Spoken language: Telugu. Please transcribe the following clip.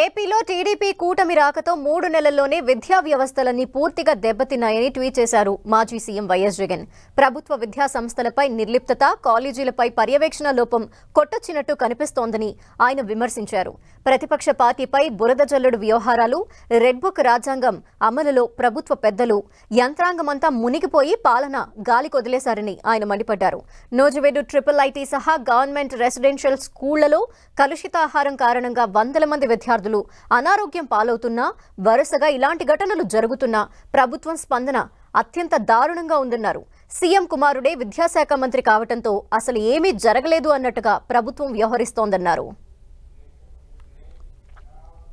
ఏపీలో టీడీపీ కూటమి రాకతో మూడు నెలల్లోనే విద్యా వ్యవస్థలన్నీ పూర్తిగా దెబ్బతిన్నాయని ట్వీట్ చేశారు మాజీ సీఎం వైఎస్ జగన్ ప్రభుత్వ విద్యా సంస్థలపై నిర్లిప్తత కాలేజీలపై పర్యవేక్షణ లోపం కొట్టొచ్చినట్టు కనిపిస్తోందని ఆయన విమర్శించారు ప్రతిపక్ష పార్టీపై బురద జల్లుడు వ్యవహారాలు రెడ్ బుక్ రాజ్యాంగం అమలులో ప్రభుత్వ పెద్దలు యంత్రాంగమంతా మునిగిపోయి పాలన గాలి కొదిలేశారని ఆయన మండిపడ్డారు నోజువేడు ట్రిపుల్ ఐటీ సహా గవర్నమెంట్ రెసిడెన్షియల్ స్కూళ్లలో కలుషితాహారం కారణంగా వందల మంది విద్యార్థులు విద్యార్థులు అనారోగ్యం పాలవుతున్నా వరుసగా ఇలాంటి ఘటనలు జరుగుతున్నా ప్రభుత్వం స్పందన అత్యంత దారుణంగా ఉందన్నారు సీఎం కుమారుడే విద్యాశాఖ మంత్రి కావడంతో అసలు ఏమీ జరగలేదు అన్నట్టుగా ప్రభుత్వం వ్యవహరిస్తోందన్నారు